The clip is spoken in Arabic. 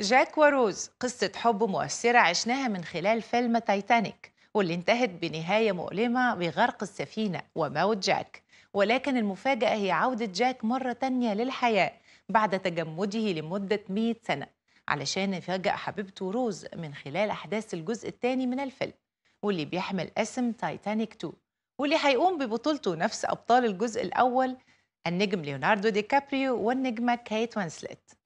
جاك وروز قصة حب مؤثرة عشناها من خلال فيلم تايتانيك واللي انتهت بنهاية مؤلمة بغرق السفينة وموت جاك ولكن المفاجأة هي عودة جاك مرة تانية للحياة بعد تجمده لمدة 100 سنة علشان يفاجأ حبيبته روز من خلال أحداث الجزء الثاني من الفيلم واللي بيحمل اسم تايتانيك 2 واللي هيقوم ببطولته نفس أبطال الجزء الأول النجم ليوناردو دي كابريو والنجمة كايت وانسلت